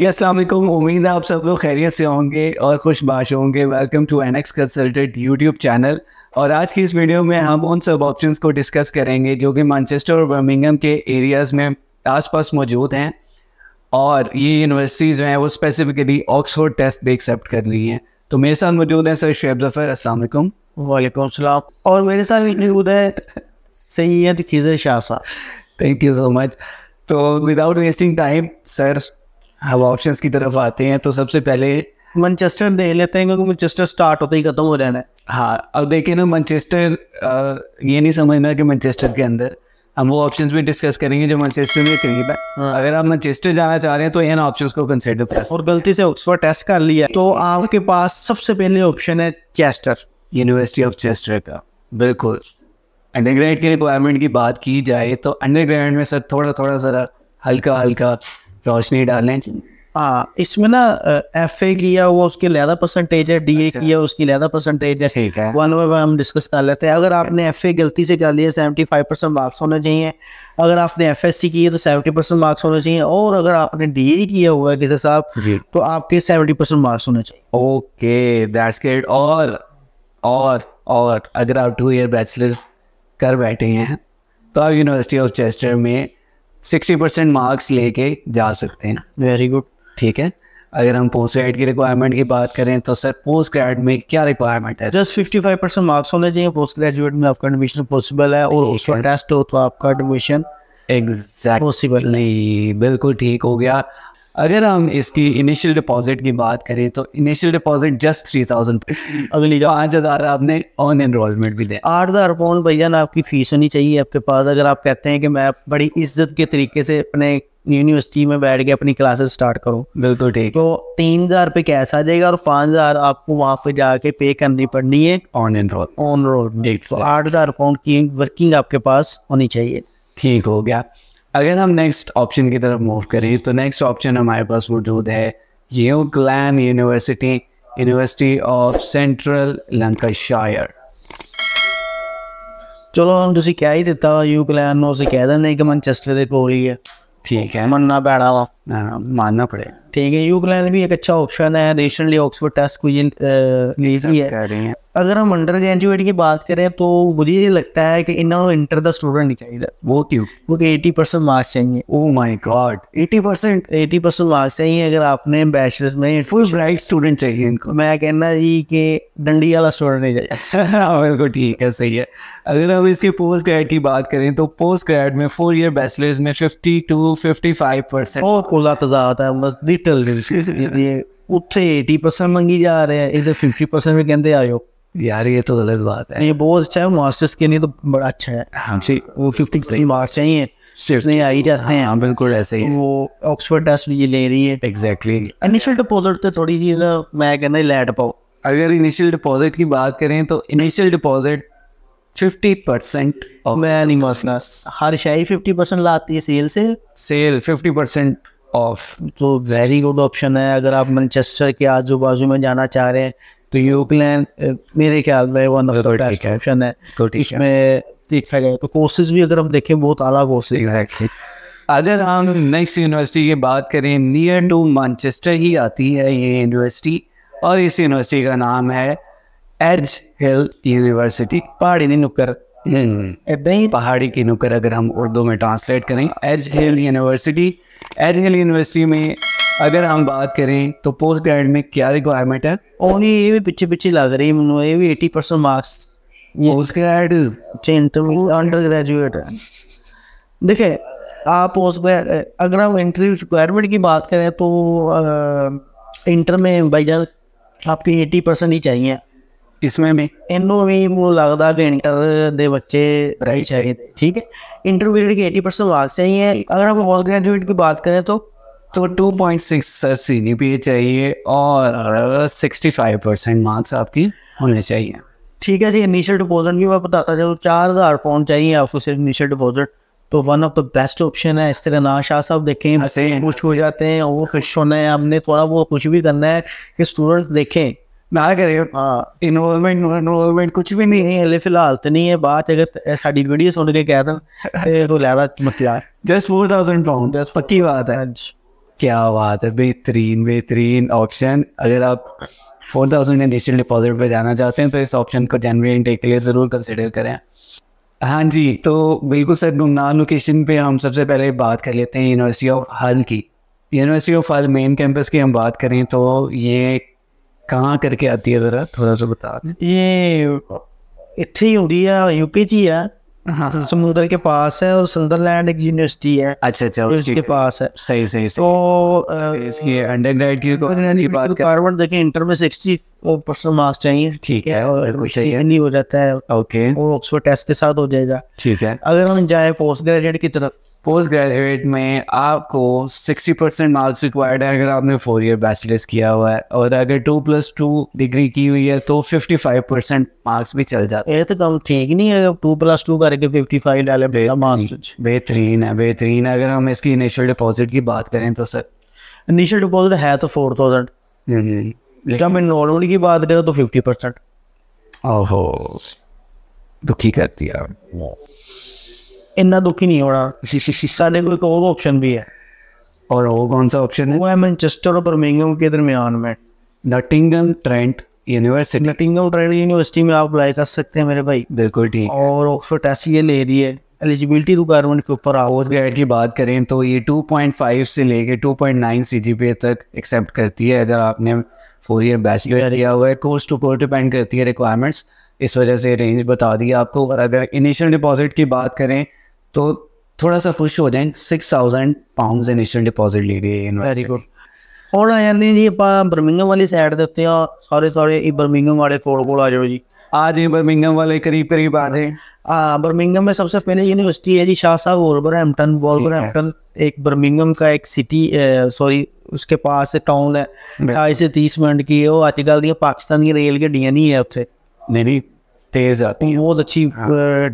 जी वालेकुम उम्मीद है आप सब लोग खैरियत से होंगे और खुश बाश होंगे welcome to N X consulted YouTube channel और आज की इस वीडियो में हम उन सब ऑप्शंस को डिस्कस करेंगे जो कि मानचेस्टर और बर्मिंगम के एरियाज़ में आसपास मौजूद हैं और ये यूनिवर्सिटीज़ जो हैं वो स्पेसिफिकली ऑक्सफोर्ड टेस्ट भी एक्सेप्ट कर रही हैं तो मेरे साथ मौजूद हैं सर शेब जफ़र असलम वालेकुम सलाम और मेरे साथ मौजूद है Syed Khizar Shah sahab thank you so much तो विदाउट वेस्टिंग टाइम सर अब ऑप्शंस की तरफ आते हैं तो सबसे पहले मैनचेस्टर ले लेते हैं क्योंकि मैनचेस्टर स्टार्ट होते ही खत्म हो जाना है हाँ अब देखिए ना मैनचेस्टर ये नहीं समझना कि मैनचेस्टर के अंदर हम वो ऑप्शंस भी डिस्कस करेंगे जो मैनचेस्टर में करीब है हाँ। अगर आप मैनचेस्टर जाना चाह रहे हैं तो इन ऑप्शंस को कंसिडर करें और गलती से ऑक्सफोर्ड टेस्ट कर लिया तो आपके पास सबसे पहले ऑप्शन है चेस्टर यूनिवर्सिटी ऑफ चेस्टर का बिल्कुल अंडरग्रेड की रिक्वायरमेंट की बात की जाए तो अंडरग्रेड में सर थोड़ा थोड़ा ज़रा हल्का हल्का रोशनी डालें हाँ इसमें ना एफ ए किया हुआ उसकी लहदा परसेंटेज है डी ए अच्छा। किया उसकी लहदा परसेंटेज है ठीक है वन वे हम डिस्कस कर लेते हैं अगर आपने एफ ए गलती से कर लिया सेवेंटी फाइव परसेंट मार्क्स होने चाहिए अगर आपने एफ एस सी की है तो सेवेंटी परसेंट मार्क्स होने चाहिए और अगर आपने डी ए किया हुआ है किसी साहब तो आपके सेवेंटी परसेंट मार्क्स होने चाहिए ओके दैट्स ग्रेट और और और अगर आप टू ईयर बैचलर कर बैठे हैं तो आप यूनिवर्सिटी ऑफ चेस्टर में सिक्सटी परसेंट मार्क्स लेके जा सकते हैं वेरी गुड ठीक है अगर हम पोस्ट ग्रेड की रिक्वायरमेंट की बात करें तो सर पोस्ट ग्रेड में क्या रिक्वायरमेंट है just fifty five percent marks होने चाहिए पोस्ट ग्रेजुएट में आपका एडमिशन पॉसिबल है और उसका टेस्ट हो तो आपका एडमिशन एग्जैक्ट पॉसिबल नहीं बिल्कुल ठीक हो गया अगर हम इसकी इनिशियल डिपॉजिट की बात करें तो initial deposit just three thousand अगली पाँच हज़ार आपने ऑन एनरोलमेंट भी दें आठ हज़ार पौन भैया ना आपकी फ़ीस होनी चाहिए आपके पास अगर आप कहते हैं कि मैं बड़ी इज्जत के तरीके से अपने यूनिवर्सिटी में बैठ के अपनी क्लासेस स्टार्ट करो बिल्कुल ठीक तो तीन हज़ार रुपये कैश आ जाएगा और पाँच हज़ार आपको वहाँ पे जाके पे करनी पड़नी है on an road on role आठ हज़ार पाउंड की वर्किंग आपके पास होनी चाहिए ठीक हो गया अगर हम नेक्स्ट ऑप्शन की तरफ मूव करें तो नेक्स्ट ऑप्शन हमारे पास मौजूद है UCLan university university of central Lancashire ਚਲੋ ਹੁਣ ਤੁਸੀਂ ਕਹਿ ਹੀ ਦਿੱਤਾ ਯੂ ਕਲੈਨ ਨੂੰ ਅਸੀਂ ਕਹਿ ਦਿੰਦੇ ਕਿ ਮੈਨਚੈਸਟਰ ਦੇ ਕੋਲ ਹੀ ਹੈ ठीक है मानना पैड़ा वा हाँ मानना पड़ेगा ठीक है यू क्लैन भी एक अच्छा ऑप्शन है रीसेंटली ऑक्सफोर्ड टेस्ट को ये ली है अगर हम अंडर ग्रेजुएट की बात करें तो मुझे ये लगता है कि इन इंटर द स्टूडेंट नहीं चाहिए वो क्यों वो एटी परसेंट मार्क्स चाहिए oh my God eighty percent eighty percent marks चाहिए अगर आपने बैचलर्स में फुल ब्राइट स्टूडेंट चाहिए इनको मैं कहना जी कि डंडी वाला स्टूडेंट नहीं चाहिए बिल्कुल ठीक है सही है अगर हम इसके पोस्ट ग्रेड की बात करें तो पोस्ट ग्रेड में फोर ईयर बैचलर्स में fifty two fifty five percent और खुला तजात है बस डिटेल ये ਉੱਥੇ 80% ਮੰਗੀ ਜਾ ਰਹੇ ਆ ਇਹਦੇ 50% ਵੀ ਕਹਿੰਦੇ ਆਇਓ यार ये तो गलत बात है ये बहुत अच्छा है मास्टर्स के लिए तो बड़ा अच्छा है हाँ, वो फिफ्टी मार्क्स चाहिए सिर्फ नहीं आई जाते हैं हाँ बिल्कुल ऐसे ही वो ऑक्सफोर्ड टेस्ट ये ले रही है एग्जैक्टली इनिशियल डिपॉजिट तो थोड़ी सी ना मैं कहना लैट पाओ अगर इनिशियल डिपॉजिट की बात करें तो इनिशियल डिपॉजिट फिफ्टी परसेंट मैं नहीं मसला हर शाही फिफ्टी परसेंट लाती है सेल से सेल फिफ्टी परसेंट ऑफ तो वेरी गुड ऑप्शन है अगर आप मैनचेस्टर के आजू बाजू में जाना चाह रहे हैं तो यूक्लैन uh, मेरे ख्याल में one of the best option है इसमें देखा जाए तो कोर्सेज भी अगर हम देखें बहुत आला कोर्सेज है अगर हम नेक्स्ट यूनिवर्सिटी की बात करें नियर टू मानचेस्टर ही आती है ये यूनिवर्सिटी और इस यूनिवर्सिटी का नाम है एज हिल यूनिवर्सिटी पहाड़ी नुक्कर हम्म। नहीं पहाड़ी की नुक्कर अगर हम उर्दू में ट्रांसलेट करें Edge Hill university Edge Hill university में अगर हम बात करें तो पोस्ट ग्रेड में क्या रिक्वायरमेंट है ओनली ये भी पीछे पीछे लग रही है ये भी eighty percent marks post grade interview undergraduate है देखे आप पोस्ट ग्रेड अगर हम इंटरव्यू रिक्वायरमेंट की बात करें तो इंटर में भाईजान आपके एटी परसेंट ही चाहिए इसमें भी इनों भी मुझे लगता कि इंटर दे बच्चे राइट चाहिए ठीक है इंटरव्यू के एटी परसेंट मार्क्स चाहिए अगर हम पोस्ट ग्रेजुएट की बात करें तो तो 2.6 सर सी चाहिए और 65 परसेंट मार्क्स आपकी होने चाहिए ठीक है जी इनिशियल डिपोजिट भी मैं बताता जाऊँ चार हज़ार पाउंड चाहिए आपको सिर्फ इनिशियल डिपोजिट तो one of the best option है इस तरह ना शाह साहब देखें खुश हो जाते हैं वो खुश होना है हमने थोड़ा वो कुछ भी करना है कि स्टूडेंट्स देखें ना करे इनवॉल्वमेंट इनवॉल्वमेंट कुछ भी नहीं है हले फिलहाल तो नहीं है बात अगर साड़ी वीडियो सुन के कह दें तो लैदा मसला जस्ट फोर थाउजेंड पाउंड पक्की बात है हाँ क्या बात है बेहतरीन बेहतरीन ऑप्शन अगर आप फोर थाउजेंड डिजिटल डिपॉजिट पर जाना चाहते हैं तो इस ऑप्शन को जनवरी इनटेक के लिए ज़रूर कंसिडर करें हाँ जी तो बिल्कुल सर गुमनाम लोकेशन पे हम सबसे पहले बात कर लेते हैं यूनिवर्सिटी ऑफ हल की university of Hull main campus की हम बात करें तो ये कहाँ करके आती है ज़रा थोड़ा सा बता दें ये इतनी हो रही है यूके जी है हाँ समुद्र के पास है और सुंदरलैंड एक यूनिवर्सिटी है अच्छा अच्छा उसके पास है सही सही सही तो, तो इसकी अंडरग्रेड की तो रिक्वायरमेंट देखें इंटर में सिक्सटी परसेंट मार्क्स चाहिए ठीक है और कुछ नहीं हो जाता है ओके और ऑक्सफोर्ड टेस्ट के साथ हो जाएगा ठीक है अगर हम जाए पोस्ट ग्रेजुएट की तरफ पोस्ट ग्रेजुएट में आपको सिक्सटी परसेंट मार्क्स रिक्वायर्ड है अगर आपने फोर ईयर बैचलर्स किया हुआ है और अगर टू प्लस टू डिग्री की हुई है तो फिफ्टी फाइव परसेंट मार्क्स भी चल जाते हैं तो कम ठीक नहीं है टू प्लस टू का के 55 एलएम मास्टर्स बेहतरीन है बेहतरीन है अगर हम इसकी इनिशियल डिपॉजिट की बात करें तो सर इनिशियल डिपॉजिट है तो फोर थाउजेंड हम्म, हम्म, लेकिन हम नॉर्मली की बात करें तो फिफ्टी परसेंट ओहो दुखी कर दिया इतना दुखी नहीं हो रहा साढ़े को एक और ऑप्शन भी है और वो कौन सा ऑप्शन है वो है मैनचेस्टर और बर्मिंगम के दरमियान में Nottingham Trent university Nottingham trade university में आप अप्लाई कर सकते हैं मेरे भाई बिल्कुल ठीक और ऑक्सफोर्ड टेस्ट ये ले रही है एलिजिबिलिटी रिक्वायरमेंट के ऊपर पोस्ट ग्रेड की बात करें तो ये 2.5 से लेके 2.9 सीजीपीए तक एक्सेप्ट करती है अगर आपने फोर ईयर बैचलर लिया हुआ है कोर्स टू कोर्स डिपेंड करती है रिक्वायरमेंट्स इस वजह से रेंज बता दी आपको और अगर इनिशियल डिपॉजिट की बात करें तो थोड़ा सा खुश हो जाए six thousand pound initial deposit ले रही है वेरी गुड ਹੁਣ ਆ ਜਾਂਦੇ ਜੀ ਆਪਾਂ ਬਰਮਿੰਗਮ ਵਾਲੀ ਸਾਈਡ ਦੇ ਉੱਤੇ ਆ ਸਾਰੇ ਸਾਰੇ ਇਹ ਬਰਮਿੰਗਮ ਵਾਲੇ ਕੋਲ ਕੋਲ ਆ ਜਾਓ ਜੀ आज ही बर्मिंगम वाले करीब करीब आ गए बर्मिंगम में सबसे पहले यूनिवर्सिटी है जी शाह साहब वोलबरहैम्पटन वोलबरहैम्पटन एक बर्मिंगम का एक सिटी सॉरी उसके पास टाउन है ढाई से तीस मिनट की है वो आजकल दी पाकिस्तान की रेल गड्डियाँ नहीं है उससे नहीं तेज आती हैं बहुत अच्छी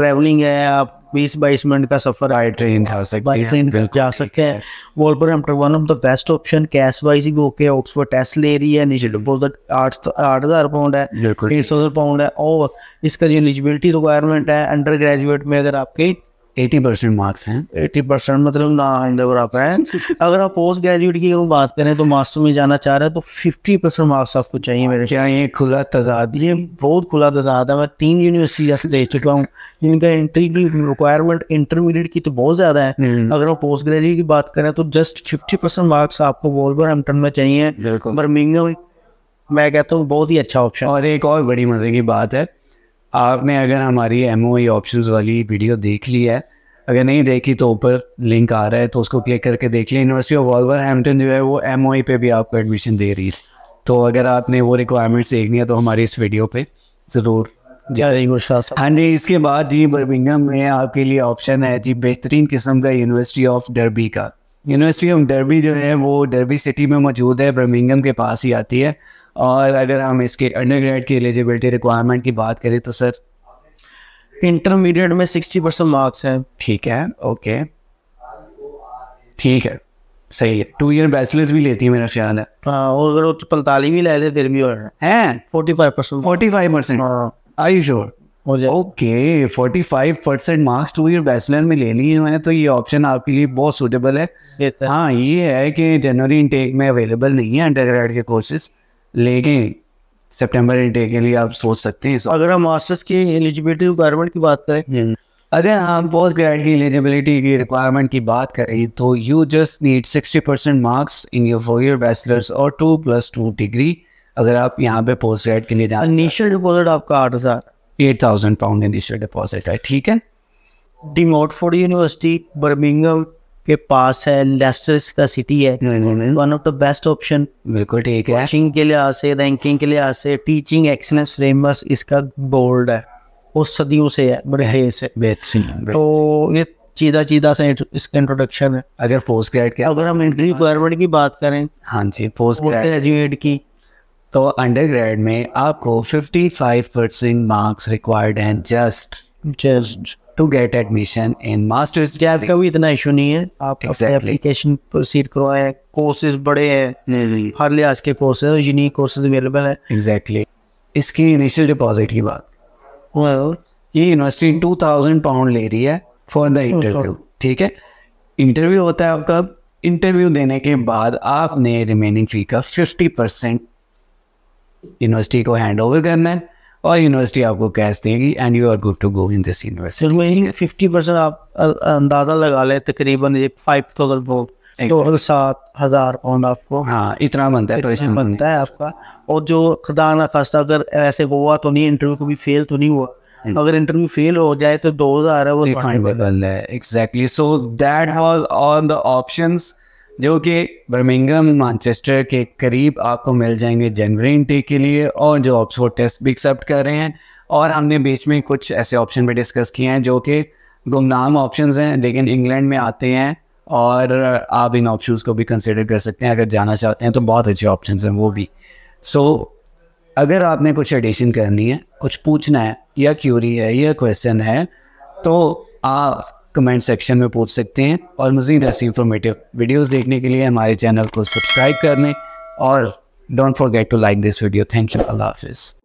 ट्रैवलिंग है आप बीस बाईस मिनट का सफर बाई ट्रेन जा सकते बाई ट्रेन जा सकते हैं Wolverhampton one of the best option cash wise भी ओके ऑक्सफोर्ड टेस्ट ले रही है नीचे आठ आठ हज़ार पाउंड है डेढ़ सौ पाउंड है और इसका जो एलिजिबिलिटी रिक्वायरमेंट है अंडर ग्रेजुएट में अगर आपके एटी परसेंट मतलब ना हैं अगर आप पोस्ट ग्रेजुएट की बात करें तो मास्टर में जाना चाह रहे हैं तो फिफ्टी परसेंट मार्क्स आपको चाहिए मेरे क्या खुला तजाद ये बहुत खुला तजाद है मैं तीन यूनिवर्सिटी दे चुका हूँ जिनका एंट्री की रिक्वायरमेंट इंटरमीडिएट की तो बहुत ज़्यादा है हम्म। अगर हम पोस्ट ग्रेजुएट की बात करें तो जस्ट फिफ्टी परसेंट मार्क्स आपको वोलवर हेम्पटन में चाहिए बर्मिंगम मैं कहता हूँ बहुत ही अच्छा ऑप्शन और एक और बड़ी मज़े की बात है आपने अगर हमारी एम ओ ऑप्शन वाली वीडियो देख ली है अगर नहीं देखी तो ऊपर लिंक आ रहा है तो उसको क्लिक करके देख लिया यूनिवर्सिटी ऑफ वॉलवर हेम्पटन जो है वो एम ओ e पे भी आपको एडमिशन दे रही है तो अगर आपने वो रिक्वायरमेंट्स देखनी है तो हमारी इस वीडियो पे ज़रूर हाँ जी इसके बाद जी बर्मिंगम में आपके लिए ऑप्शन है जी बेहतरीन किस्म का यूनिवर्सिटी ऑफ डरबी का यूनिवर्सिटी ऑफ डरबी जो है वो डरबी सिटी में मौजूद है बर्मिंगम के पास ही आती है और अगर हम इसके अंडर ग्रेड की एलिजिबिलिटी रिक्वायरमेंट की बात करें तो सर इंटरमीडिएट में सिक्सटी परसेंट मार्क्स हैं ठीक है ओके ठीक है सही है टू ईयर बैचलर भी लेती है मेरा ख्याल है और हाँ, अगर वो तो पैंतालीस भी ले फिर भी और हैं forty five percent forty five percent are you sure okay forty five percent marks two year bachelor में ले है मैंने तो ये ऑप्शन आपके लिए बहुत सूटेबल है हाँ ये है कि जनवरी इनटेक में अवेलेबल नहीं है अंडर ग्रेड के कोर्सेज़ लेकिन सेप्टेम्बर इंटेक के लिए आप सोच सकते हैं अगर हम मास्टर्स की एलिजिबिलिटी रिक्वायरमेंट की बात करें हम्म। अगर हम पोस्ट ग्रेड की एलिजिबिलिटी की रिक्वायरमेंट की बात करें तो you just need sixty percent marks in your four year bachelors और टू प्लस टू डिग्री अगर आप यहाँ पे पोस्ट ग्रेड के लिए जाए इनिशियल डिपॉजिट आपका आठ हज़ार eight thousand pound initial deposit है ठीक है डिमोट फोर्ड यूनिवर्सिटी बर्मिंगम के पास है लेस्टर का सिटी है one of the best option बिल्कुल ठीक है कोचिंग के लिहाज से रैंकिंग के लिहाज से टीचिंग एक्सलेंस फ्रेमवर्क इसका बोर्ड है वो सदियों से है बड़े से बेहतरीन तो ये चीदा चीदा से इसका इंट्रोडक्शन है अगर पोस्ट ग्रेड के अगर हम इंटरव्यू रिक्वायरमेंट की बात करें हाँ जी पोस्ट ग्रेजुएट की तो अंडर ग्रेड में आपको 55 परसेंट मार्क्स रिक्वायर्ड हैं just just to get admission in masters जैब का भी इतना इशू नहीं है आप एप्लीकेशन प्रोसीड करवाएं कोर्सेज बड़े हैं हर लिहाज के कोर्सेज यूनिक कोर्सेज अवेलेबल है एग्जैक्टली इसकी इनिशियल डिपॉजिट की बात well, ये यूनिवर्सिटी टू थाउजेंड पाउंड ले रही है फॉर द इंटरव्यू ठीक है इंटरव्यू होता है आपका इंटरव्यू देने के बाद आपने रिमेनिंग फी का फिफ्टी परसेंट यूनिवर्सिटी को हैंड ओवर करना है और यूनिवर्सिटी आपको कैश देगी and you are good to go in this university वही फिफ्टी परसेंट आप अंदाज़ा लगा लें तकरीबन एक फाइव थाउजेंड पोल तो सात हज़ार पाउंड आपको हाँ इतना बनता है इतना बनता है आपका और जो खुदा ना खास्ता अगर ऐसे हुआ तो नहीं इंटरव्यू कभी फेल तो नहीं हुआ hmm. अगर इंटरव्यू फेल हो जाए तो दो हज़ार है वो है exactly so that was on the options जो कि बर्मिंगम मानचेस्टर के करीब आपको मिल जाएंगे जनवरी इंटे के लिए और जो ऑक्सफोर्ड टेस्ट भी एक्सेप्ट कर रहे हैं और हमने बीच में कुछ ऐसे ऑप्शन भी डिस्कस किए हैं जो कि गुमनाम ऑप्शन हैं लेकिन इंग्लैंड में आते हैं और आप इन ऑप्शन को भी कंसिडर कर सकते हैं अगर जाना चाहते हैं तो बहुत अच्छे ऑप्शन हैं वो भी सो so, अगर आपने कुछ एडिशन करनी है कुछ पूछना है या क्यूरी है या क्वेश्चन है तो आप कमेंट सेक्शन में पूछ सकते हैं और मज़ीद ऐसी इंफॉर्मेटिव वीडियोज़ देखने के लिए हमारे चैनल को सब्सक्राइब कर लें और don't forget to like this video thank you अल्लाह हाफिज़